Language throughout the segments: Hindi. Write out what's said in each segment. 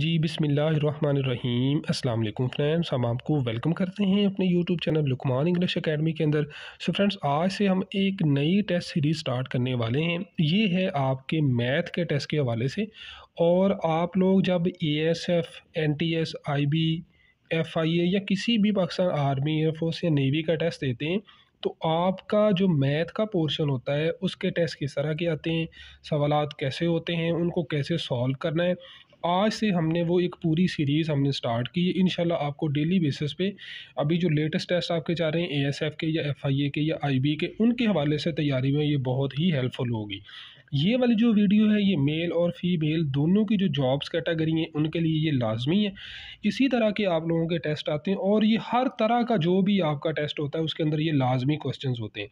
जी बिसमीम अल्लाम फ्रेंड्स हम आपको वेलकम करते हैं अपने YouTube channel Luqman English Academy के अंदर सो फ्रेंड्स आज से हम एक नई टेस्ट सीरीज़ स्टार्ट करने वाले हैं ये है आपके मैथ के टेस्ट के हवाले से और आप लोग जब A S F N T S I B F I A या किसी भी पाकिस्तान आर्मी एयरफोर्स या नेवी का टेस्ट देते हैं तो आपका जो मैथ का पोर्शन होता है उसके टेस्ट किस तरह के आते हैं सवाल कैसे होते हैं उनको कैसे सॉल्व करना है आज से हमने वो एक पूरी सीरीज़ हमने स्टार्ट की है इनशाला आपको डेली बेसिस पे अभी जो लेटेस्ट टेस्ट आपके जा रहे हैं ए के या एफ के या आई के उनके हवाले से तैयारी में ये बहुत ही हेल्पफुल होगी ये वाली जो वीडियो है ये मेल और फीमेल दोनों की जो जॉब्स कैटेगरी हैं उनके लिए ये लाजमी है इसी तरह के आप लोगों के टेस्ट आते हैं और ये हर तरह का जो भी आपका टेस्ट होता है उसके अंदर ये लाजमी क्वेश्चन होते हैं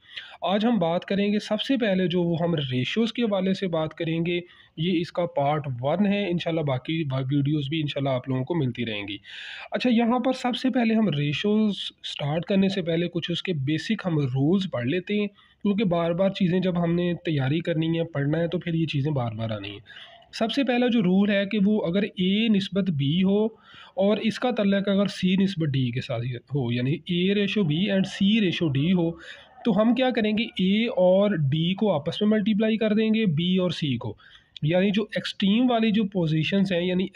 आज हम बात करेंगे सबसे पहले जो वो हम रेशोज़ के हवाले से बात करेंगे ये इसका पार्ट वन है इनशाला बाकी वीडियोज़ भी इनशाला आप लोगों को मिलती रहेंगी अच्छा यहाँ पर सबसे पहले हम रेशोज़ स्टार्ट करने से पहले कुछ उसके बेसिक हम रूल्स पढ़ लेते हैं क्योंकि बार बार चीज़ें जब हमने तैयारी करनी है पढ़ना है तो फिर ये चीज़ें बार बार आनी है सबसे पहला जो रूल है कि वो अगर ए नस्बत बी हो और इसका तलक अगर सी नस्बत डी के साथ हो यानी A ratio B and C ratio D हो तो हम क्या करेंगे ए और डी को आपस में मल्टीप्लाई कर देंगे बी और सी को यानी जो एक्सट्रीम वाली जो पोजीशंस हैं यानी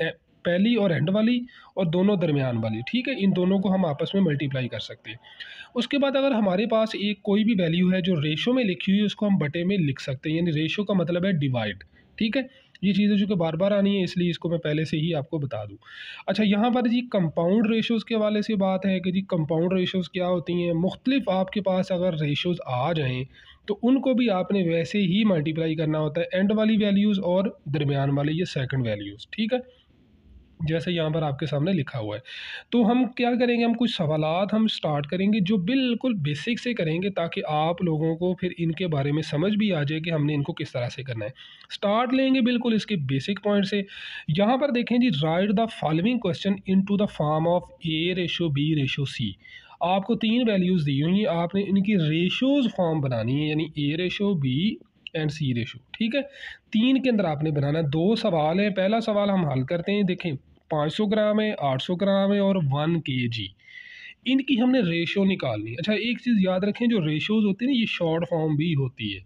पहली और एंड वाली और दोनों दरमियान वाली ठीक है इन दोनों को हम आपस में मल्टीप्लाई कर सकते हैं उसके बाद अगर हमारे पास एक कोई भी वैल्यू है जो रेशो में लिखी हुई है उसको हम बटे में लिख सकते हैं यानी रेशो का मतलब है डिवाइड ठीक है ये चीज़ें जो कि बार बार आनी है इसलिए इसको मैं पहले से ही आपको बता दूं अच्छा यहाँ पर जी कंपाउंड रेशोज़ के हवाले से बात है कि जी कंपाउंड रेशोज़ क्या होती हैं मुख्तलिफ आपके पास अगर रेशोज़ आ जाएँ तो उनको भी आपने वैसे ही मल्टीप्लाई करना होता है एंड वाली वैल्यूज़ और दरमियान वाली ये सेकंड वैल्यूज़ ठीक है जैसे यहाँ पर आपके सामने लिखा हुआ है तो हम क्या करेंगे हम कुछ सवाल हम स्टार्ट करेंगे जो बिल्कुल बेसिक से करेंगे ताकि आप लोगों को फिर इनके बारे में समझ भी आ जाए कि हमने इनको किस तरह से करना है स्टार्ट लेंगे बिल्कुल इसके बेसिक पॉइंट से यहाँ पर देखें जी write the following question into the form of A ratio B ratio C आपको तीन वैल्यूज़ दी हुई हैं आपने इनकी रेशोज़ फॉर्म बनानी है यानी A ratio B and C ratio ठीक है तीन के अंदर आपने बनाना दो सवाल है पहला सवाल हम हल करते हैं देखें 500 ग्राम है 800 ग्राम है और 1 के जी इनकी हमने रेशो निकालनी अच्छा एक चीज़ याद रखें जो रेशोज़ होती है ना ये शॉर्ट फॉर्म भी होती है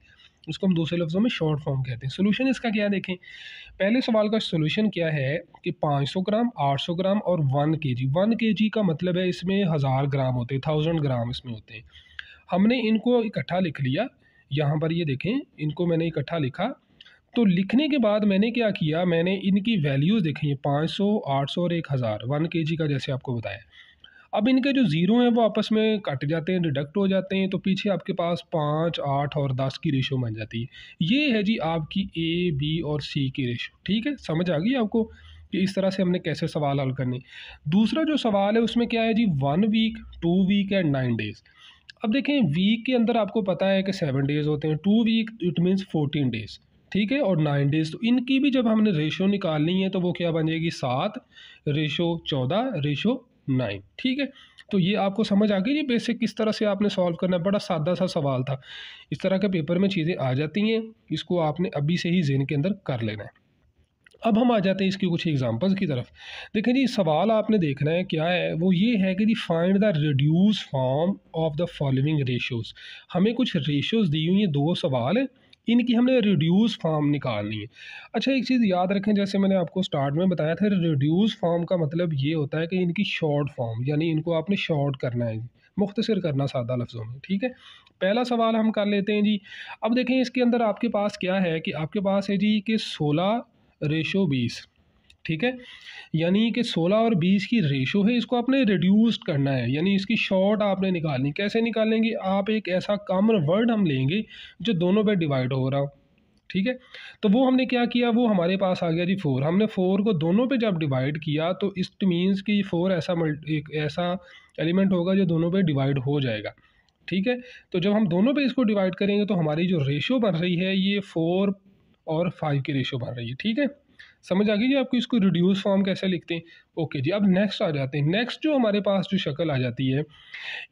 उसको हम दूसरे लफ्ज़ों में शॉर्ट फॉर्म कहते हैं सोल्यूशन इसका क्या देखें पहले सवाल का सोल्यूशन क्या है कि 500 ग्राम 800 ग्राम और 1 वन के जी का मतलब है इसमें हज़ार ग्राम होते हैं थाउजेंड ग्राम इसमें होते हैं हमने इनको इकट्ठा लिख लिया यहाँ पर ये देखें इनको मैंने इकट्ठा लिखा तो लिखने के बाद मैंने क्या किया मैंने इनकी वैल्यूज़ देखी पाँच सौ आठ सौ और एक हज़ार वन के जी का जैसे आपको बताया अब इनके जो ज़ीरो हैं वो आपस में कट जाते हैं डिडक्ट हो जाते हैं तो पीछे आपके पास पाँच आठ और दस की रेशो बन जाती है ये है जी आपकी ए बी और सी की रेशो ठीक है समझ आ गई आपको कि इस तरह से हमने कैसे सवाल हल करने दूसरा जो सवाल है उसमें क्या है जी one week two week and nine days अब देखें वीक के अंदर आपको पता है कि सेवन डेज होते हैं two week it means fourteen days ठीक है और नाइन डेज तो इनकी भी जब हमने रेशो निकालनी है तो वो क्या बन जाएगी सात रेशो चौदह रेशो नाइन ठीक है तो ये आपको समझ आ गई ये बेसिक किस तरह से आपने सॉल्व करना बड़ा सादा सा सवाल था इस तरह के पेपर में चीज़ें आ जाती हैं इसको आपने अभी से ही जेन के अंदर कर लेना है अब हम आ जाते हैं इसके कुछ एग्जांपल्स की तरफ देखें जी सवाल आपने देखना है क्या है वो ये है कि जी find the reduce form of the following ratios हमें कुछ रेशोज़ दी हुई हैं दो सवाल है इनकी हमने रिड्यूस फॉर्म निकालनी है अच्छा एक चीज़ याद रखें जैसे मैंने आपको स्टार्ट में बताया था रिड्यूस फॉर्म का मतलब ये होता है कि इनकी शॉर्ट फॉर्म यानी इनको आपने शॉर्ट करना है मुख्तसर करना सादा लफ्ज़ों में ठीक है पहला सवाल हम कर लेते हैं जी अब देखें इसके अंदर आपके पास क्या है कि आपके पास है जी कि सोलह रेशो बीस ठीक है यानी कि 16 और 20 की रेशो है इसको आपने रिड्यूस्ड करना है यानी इसकी शॉर्ट आपने निकालनी कैसे निकालेंगे आप एक ऐसा कॉमन वर्ड हम लेंगे जो दोनों पे डिवाइड हो रहा हो ठीक है तो वो हमने क्या किया वो हमारे पास आ गया जी फोर हमने फोर को दोनों पे जब डिवाइड किया तो इट मीन्स कि फोर ऐसा एक ऐसा एलिमेंट होगा जो दोनों पे डिवाइड हो जाएगा ठीक है तो जब हम दोनों पे इसको डिवाइड करेंगे तो हमारी जो रेशो बन रही है ये फोर और फाइव की रेशो बन रही है ठीक है समझ आ गई जी आपको इसको रिड्यूस फॉर्म कैसे लिखते हैं ओके जी अब नेक्स्ट आ जाते हैं नेक्स्ट जो हमारे पास जो शक्ल आ जाती है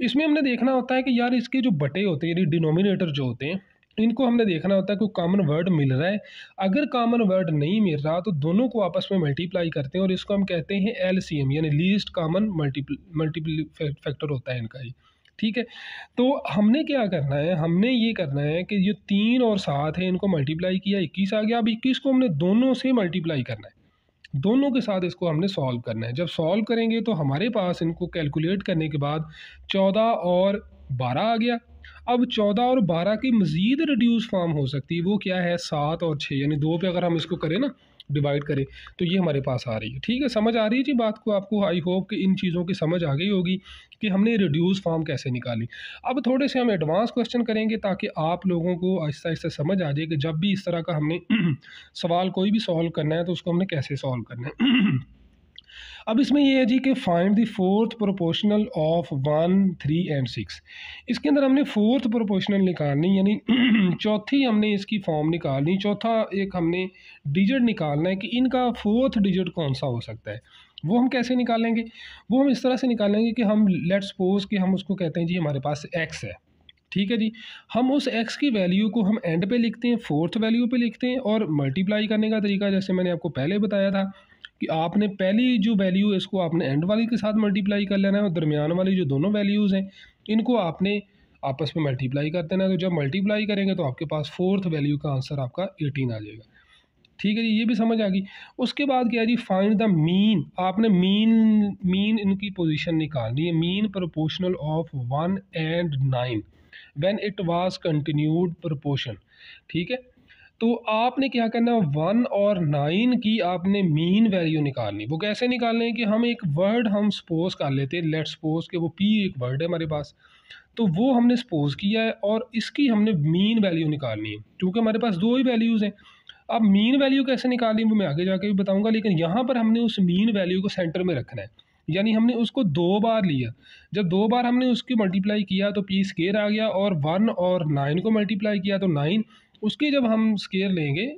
इसमें हमने देखना होता है कि यार इसके जो बटे होते हैं यानी डिनोमिनेटर जो होते हैं इनको हमने देखना होता है कोई कॉमन वर्ड मिल रहा है अगर कॉमन वर्ड नहीं मिल रहा तो दोनों को आपस में मल्टीप्लाई करते हैं और इसको हम कहते हैं एल यानी least common multiple multiple factor होता है इनका ही ठीक है तो हमने क्या करना है हमने ये करना है कि ये तीन और सात है इनको मल्टीप्लाई किया इक्कीस आ गया अब इक्कीस को हमने दोनों से मल्टीप्लाई करना है दोनों के साथ इसको हमने सॉल्व करना है जब सॉल्व करेंगे तो हमारे पास इनको कैलकुलेट करने के बाद चौदह और बारह आ गया अब चौदह और बारह की मज़ीद रिड्यूस फॉर्म हो सकती है वो क्या है सात और छः यानी दो पे अगर हम इसको करें ना डिवाइड करें तो ये हमारे पास आ रही है ठीक है समझ आ रही है जी बात को आपको आई होप कि इन चीज़ों की समझ आ गई होगी कि हमने रिड्यूस फॉर्म कैसे निकाली अब थोड़े से हम एडवांस क्वेश्चन करेंगे ताकि आप लोगों को आहिस्ता आहिस्ता समझ आ जाए कि जब भी इस तरह का हमने सवाल कोई भी सॉल्व करना है तो उसको हमने कैसे सॉल्व करना है अब इसमें यह है जी कि find the fourth proportional of one three and six इसके अंदर हमने फोर्थ प्रोपोर्शनल निकालनी यानी चौथी हमने इसकी फॉर्म निकालनी चौथा एक हमने डिजिट निकालना है कि इनका फोर्थ डिजिट कौन सा हो सकता है वो हम कैसे निकालेंगे वो हम इस तरह से निकालेंगे कि हम लेट सपोज कि हम उसको कहते हैं जी हमारे पास एक्स है ठीक है जी हम उस एक्स की वैल्यू को हम एंड पे लिखते हैं फोर्थ वैल्यू पे लिखते हैं और मल्टीप्लाई करने का तरीका जैसे मैंने आपको पहले बताया था कि आपने पहली जो वैल्यू है इसको आपने एंड वाली के साथ मल्टीप्लाई कर लेना है और दरमियान वाली जो दोनों वैल्यूज़ हैं इनको आपने आपस में मल्टीप्लाई कर देना है तो जब मल्टीप्लाई करेंगे तो आपके पास फोर्थ वैल्यू का आंसर आपका एटीन आ जाएगा ठीक है जी ये भी समझ आ गई उसके बाद क्या जी फाइंड द मीन आपने मीन मीन इनकी पोजीशन निकालनी है mean proportional of one and nine when it was continued proportion ठीक है तो आपने क्या करना वन और नाइन की आपने मीन वैल्यू निकालनी वो कैसे निकालने कि हम एक वर्ड हम सपोज कर लेते हैं लेट सपोज कि वो पी एक वर्ड है हमारे पास तो वो हमने सपोज किया है और इसकी हमने मीन वैल्यू निकालनी है क्योंकि हमारे पास दो ही वैल्यूज़ हैं अब मीन वैल्यू कैसे निकालनी वो मैं आगे जाके भी बताऊँगा लेकिन यहाँ पर हमने उस मीन वैल्यू को सेंटर में रखना है यानी हमने उसको दो बार लिया जब दो बार हमने उसकी मल्टीप्लाई किया तो पी स्केयर आ गया और वन और नाइन को मल्टीप्लाई किया तो नाइन उसकी जब हम स्केयर लेंगे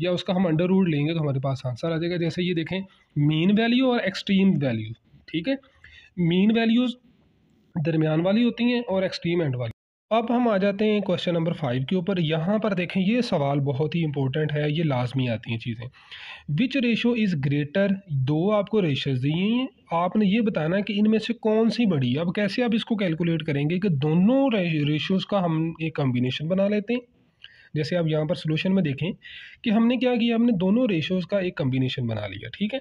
या उसका हम अंडर रूड लेंगे तो हमारे पास आंसर आ जाएगा जैसे ये देखें मीन वैल्यू और एक्सट्रीम वैल्यू ठीक है मीन वैल्यूज़ दरमियान वाली होती हैं और एक्सट्रीम एंड वाली अब हम आ जाते हैं क्वेश्चन नंबर फाइव के ऊपर यहाँ पर देखें ये सवाल बहुत ही इंपॉर्टेंट है ये लाजमी आती हैं चीज़ें विच रेशो इज़ ग्रेटर दो आपको रेशोज़ दी हैं आपने ये बताना कि इनमें से कौन सी बड़ी अब कैसे आप इसको कैलकुलेट करेंगे कि दोनों रेशोज़ का हम एक कम्बिनेशन बना लेते हैं जैसे आप यहाँ पर सोल्यूशन में देखें कि हमने क्या किया हमने दोनों रेशोज़ का एक कम्बिनेशन बना लिया ठीक है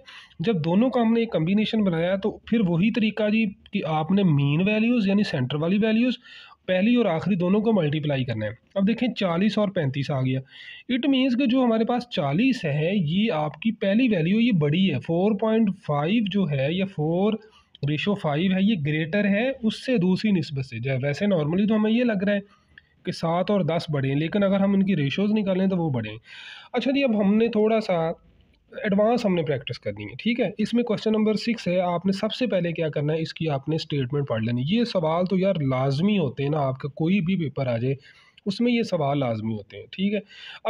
जब दोनों का हमने एक कम्बिनेशन बनाया तो फिर वही तरीका जी कि आपने मीन वैल्यूज़ यानी सेंटर वाली वैल्यूज़ पहली और आखिरी दोनों को मल्टीप्लाई करना है अब देखें चालीस और पैंतीस आ गया इट मीन्स कि जो हमारे पास चालीस है ये आपकी पहली वैल्यू ये बड़ी है फोर पॉइंट फाइव जो है या फोर रेशो फाइव है ये ग्रेटर है उससे दूसरी नस्बत से जब वैसे नॉर्मली तो हमें ये लग रहा है कि सात और दस बढ़ें लेकिन अगर हम इनकी रेशोज़ निकालें तो वो बढ़ें अच्छा जी अब हमने थोड़ा सा एडवांस हमने प्रैक्टिस करनी है ठीक है इसमें क्वेश्चन नंबर सिक्स है आपने सबसे पहले क्या करना है इसकी आपने स्टेटमेंट पढ़ लेनी ये सवाल तो यार लाजमी होते हैं ना आपका कोई भी पेपर आ जाए उसमें ये सवाल लाजमी होते हैं ठीक है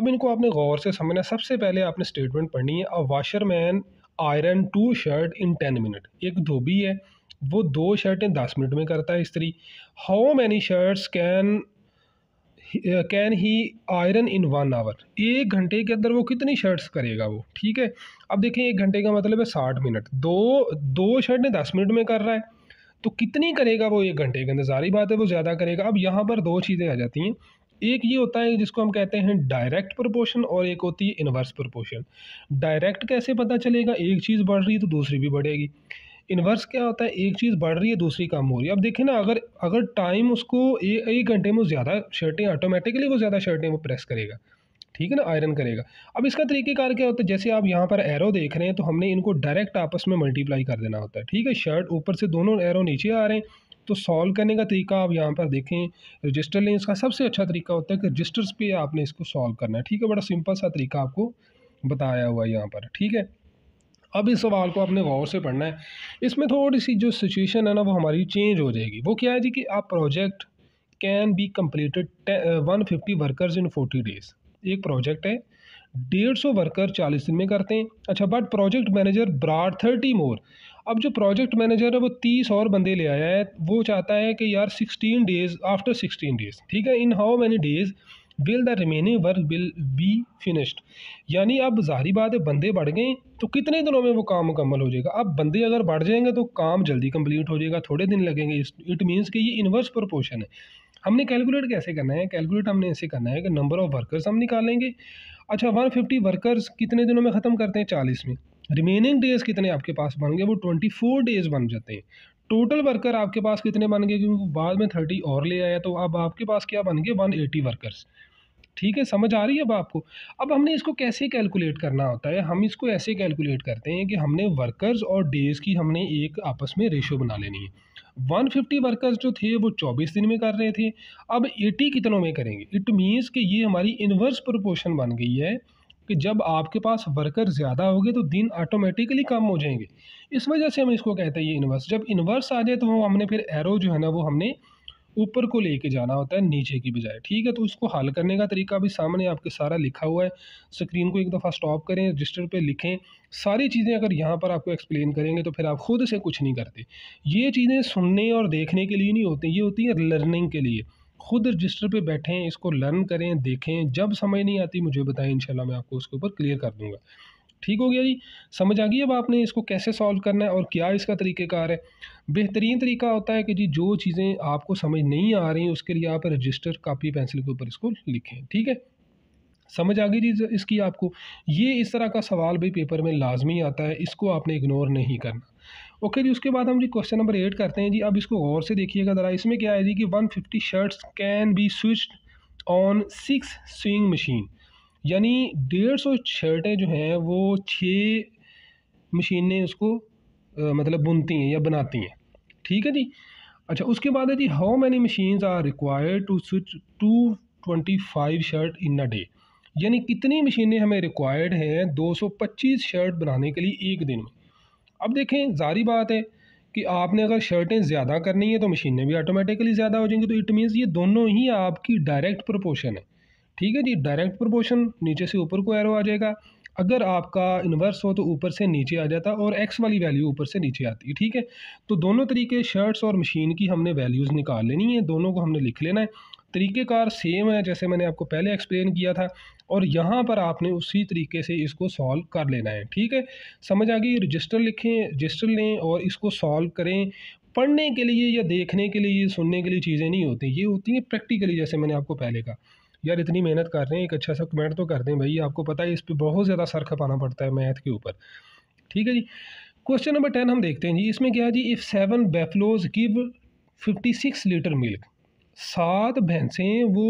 अब इनको आपने गौर से समझना सबसे पहले आपने स्टेटमेंट पढ़नी है a washerman iron two shirt in ten minute एक धोबी है वो दो शर्टें दस मिनट में करता है इस्त्री how many shirts can can he iron in one hour एक घंटे के अंदर वो कितनी शर्ट्स करेगा वो ठीक है अब देखें एक घंटे का मतलब है साठ मिनट दो दो शर्ट ने दस मिनट में कर रहा है तो कितनी करेगा वो एक घंटे के अंदर सारी बात है वो ज़्यादा करेगा अब यहाँ पर दो चीज़ें आ जाती हैं एक ये होता है जिसको हम कहते हैं डायरेक्ट प्रोपोर्शन और एक होती है इन्वर्स प्रोपोर्शन डायरेक्ट कैसे पता चलेगा एक चीज़ बढ़ रही है तो दूसरी भी बढ़ेगी इन्वर्स क्या होता है एक चीज़ बढ़ रही है दूसरी कम हो रही है अब देखें ना अगर अगर टाइम उसको एक घंटे में ज़्यादा शर्टें ऑटोमेटिकली वो ज़्यादा शर्टें वो प्रेस करेगा ठीक है ना आयरन करेगा अब इसका तरीक़ेकार क्या होता है जैसे आप यहाँ पर एरो देख रहे हैं तो हमने इनको डायरेक्ट आपस में मल्टीप्लाई कर देना होता है ठीक है शर्ट ऊपर से दोनों एरो नीचे आ रहे हैं तो सॉल्व करने का तरीका आप यहाँ पर देखें रजिस्टर लें इसका सबसे अच्छा तरीका होता है कि रजिस्टर्स पे आपने इसको सॉल्व करना है ठीक है बड़ा सिंपल सा तरीका आपको बताया हुआ है यहाँ पर ठीक है अब इस सवाल को आपने गौर से पढ़ना है इसमें थोड़ी सी जो सिचुएशन है ना वो हमारी चेंज हो जाएगी वो क्या है जी कि आप project can be completed one fifty workers in forty days एक प्रोजेक्ट है डेढ़ सौ वर्कर चालीस दिन में करते हैं अच्छा but project manager brought thirty more अब जो प्रोजेक्ट मैनेजर है वो तीस और बंदे ले आया है वो चाहता है कि यार sixteen days after sixteen days ठीक है in how many days will the remaining work will be finished यानी अब ज़ाहरी बात है बंदे बढ़ गए तो कितने दिनों में वो काम मुकम्मल हो जाएगा अब बंदे अगर बढ़ जाएंगे तो काम जल्दी कंप्लीट हो जाएगा थोड़े दिन लगेंगे इट मीन्स कि ये इन्वर्स प्रोपोर्शन है हमने कैलकुलेट कैसे करना है कैलकुलेट हमने ऐसे करना है कि नंबर ऑफ़ वर्कर्स हम निकालेंगे अच्छा वन फिफ्टी वर्कर्स कितने दिनों में ख़त्म करते हैं चालीस में रिमेनिंग डेज़ कितने आपके पास बन गए वो ट्वेंटी फोर डेज़ बन जाते हैं टोटल वर्कर आपके पास कितने बन गए क्योंकि बाद में थर्टी और ले आया तो अब आपके पास क्या बन गए वन एटी वर्कर्स ठीक है समझ आ रही है अब आपको अब हमने इसको कैसे कैलकुलेट करना होता है हम इसको ऐसे कैलकुलेट करते हैं कि हमने वर्कर्स और डेज़ की हमने एक आपस में रेशो बना लेनी है 150 वर्कर्स जो थे वो 24 दिन में कर रहे थे अब 80 कितनों में करेंगे इट मीन्स कि ये हमारी इन्वर्स प्रोपोर्शन बन गई है कि जब आपके पास वर्कर ज़्यादा गए तो दिन ऑटोमेटिकली कम हो जाएंगे इस वजह से हम इसको कहते हैं ये इन्वर्स जब इन्वर्स आ जाए तो वो हमने फिर एरो जो है ना वो हमने ऊपर को लेके जाना होता है नीचे की बजाय ठीक है तो उसको हल करने का तरीका भी सामने आपके सारा लिखा हुआ है स्क्रीन को एक दफ़ा स्टॉप करें रजिस्टर पे लिखें सारी चीज़ें अगर यहाँ पर आपको एक्सप्लेन करेंगे तो फिर आप खुद से कुछ नहीं करते ये चीज़ें सुनने और देखने के लिए नहीं होती ये होती है लर्निंग के लिए खुद रजिस्टर पे बैठें इसको लर्न करें देखें जब समझ नहीं आती मुझे बताएं इंशाल्लाह मैं आपको उसके ऊपर क्लियर कर दूंगा ठीक हो गया जी समझ आ गई अब आपने इसको कैसे सॉल्व करना है और क्या इसका तरीक़ेकार है बेहतरीन तरीका होता है कि जी जो चीज़ें आपको समझ नहीं आ रही उसके लिए आप रजिस्टर कापी पेंसिल के ऊपर इसको लिखें ठीक है समझ आ गई जी इसकी आपको ये इस तरह का सवाल भी पेपर में लाजमी आता है इसको आपने इग्नोर नहीं करना ओके जी उसके बाद हम जी क्वेश्चन नंबर एट करते हैं जी अब इसको गौर से देखिएगा ज़रा इसमें क्या है जी कि one fifty shirts can be स्विच ऑन सिक्स स्विंग मशीन यानी डेढ़ सौ शर्टें जो हैं वो छः मशीनें उसको आ, मतलब बुनती हैं या बनाती हैं ठीक है जी अच्छा उसके बाद है जी how many machines are required to स्विच two twenty five shirt in a day यानी कितनी मशीनें हमें रिक्वायर्ड हैं दो सौ पच्चीस शर्ट बनाने के लिए एक दिन में अब देखें जारी बात है कि आपने अगर शर्टें ज़्यादा करनी है तो मशीनें भी ऑटोमेटिकली ज़्यादा हो जाएंगी तो इट मीन्स ये दोनों ही आपकी डायरेक्ट प्रोपोर्शन है ठीक है जी डायरेक्ट प्रोपोर्शन नीचे से ऊपर को एरो आ जाएगा अगर आपका इन्वर्स हो तो ऊपर से नीचे आ जाता और एक्स वाली वैल्यू ऊपर से नीचे आती है ठीक है तो दोनों तरीके शर्ट्स और मशीन की हमने वैल्यूज़ निकाल लेनी है दोनों को हमने लिख लेना है तरीक़ेकार सेम है जैसे मैंने आपको पहले एक्सप्लेन किया था और यहाँ पर आपने उसी तरीके से इसको सॉल्व कर लेना है ठीक है समझ आ गई रजिस्टर लिखें रजिस्टर लें और इसको सॉल्व करें पढ़ने के लिए या देखने के लिए सुनने के लिए चीज़ें नहीं होती ये होती हैं प्रैक्टिकली जैसे मैंने आपको पहले कहा यार इतनी मेहनत कर रहे हैं एक अच्छा सा कमेंट तो कर दें भाई आपको पता है इस पर बहुत ज़्यादा सर खपाना पड़ता है मैथ के ऊपर ठीक है जी क्वेश्चन नंबर टेन हम देखते हैं जी इसमें क्या है जी if seven buffaloes give fifty six litre milk सात भैंसें वो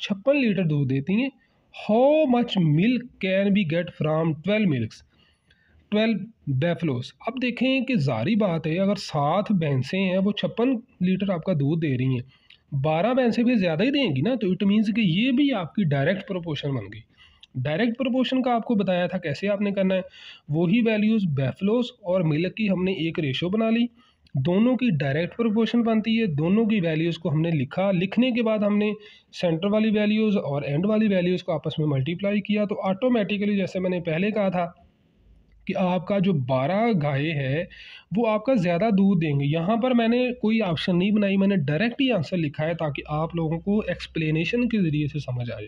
छप्पन लीटर दूध देती हैं how much milk can be get from twelve milks twelve buffaloes अब देखें कि जारी बात है अगर सात भैंसें हैं वो छप्पन लीटर आपका दूध दे रही हैं बारह भैंसें भी ज़्यादा ही देंगी ना तो इट मीन्स कि ये भी आपकी डायरेक्ट प्रोपोर्शन बन गई डायरेक्ट प्रोपोर्शन का आपको बताया था कैसे आपने करना है वही वैल्यूज़ बेफलोस और मिल्क की हमने एक रेशो बना ली दोनों की डायरेक्ट प्रोपोर्शन बनती है दोनों की वैल्यूज़ को हमने लिखा लिखने के बाद हमने सेंटर वाली वैल्यूज़ और एंड वाली वैल्यूज़ को आपस में मल्टीप्लाई किया तो ऑटोमेटिकली जैसे मैंने पहले कहा था कि आपका जो बारह गाय है वो आपका ज़्यादा दूध देंगे यहाँ पर मैंने कोई ऑप्शन नहीं बनाई मैंने डायरेक्ट ही आंसर लिखा है ताकि आप लोगों को एक्सप्लेनेशन के ज़रिए से समझ आए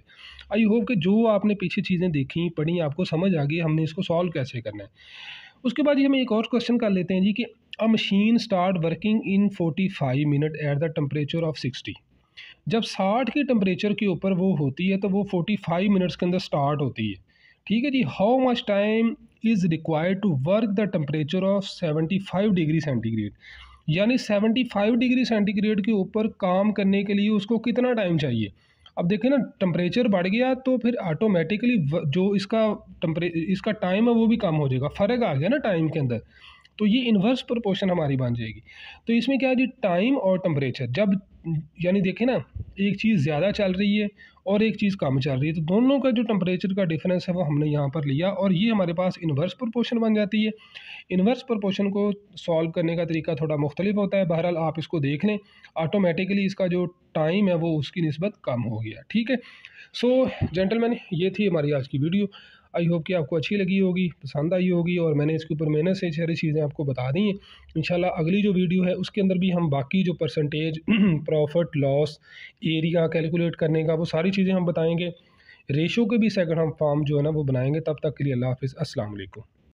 आई होप कि जो आपने पीछे चीज़ें देखी पढ़ी आपको समझ आ गई हमने इसको सॉल्व कैसे करना है उसके बाद जी हम एक और क्वेश्चन कर लेते हैं जी कि a machine start working in 45 minute at the temperature of 60 जब 60 के टम्परेचर के ऊपर वो होती है तो वो 45 मिनट्स के अंदर स्टार्ट होती है ठीक है जी how much time is required to work the temperature of 75 degree centigrade यानी 75 डिग्री सेंटीग्रेड के ऊपर काम करने के लिए उसको कितना टाइम चाहिए अब देखें ना टम्परेचर बढ़ गया तो फिर ऑटोमेटिकली जो इसका टम्परे इसका टाइम है वो भी कम हो जाएगा फ़र्क आ गया ना टाइम के अंदर तो ये इन्वर्स प्रोपोर्शन हमारी बन जाएगी तो इसमें क्या है जी टाइम और टम्परेचर जब यानी देखें ना एक चीज़ ज़्यादा चल रही है और एक चीज़ कम चल रही है तो दोनों का जो टम्परेचर का डिफरेंस है वो हमने यहाँ पर लिया और ये हमारे पास इन्वर्स प्रोपोर्शन बन जाती है इन्वर्स प्रोपोर्शन को सॉल्व करने का तरीका थोड़ा मुख्तलिफ होता है बहरहाल आप इसको देख लें ऑटोमेटिकली इसका जो टाइम है वो उसकी नस्बत कम हो गया ठीक है सो so, जेंटलमैन ये थी हमारी आज की वीडियो आई होप कि आपको अच्छी लगी होगी पसंद आई होगी और मैंने इसके ऊपर मेहनत से सारी चीज़ें आपको बता दी हैं इन अगली जो वीडियो है उसके अंदर भी हम बाकी जो percentage profit loss area calculate करने का वो सारी चीज़ें हम बताएँगे रेशो के भी सेकंड हम फॉर्म जो है ना वो बनाएंगे तब तक के लिए अल्लाह हाफिज़ अस्सलाम वालेकुम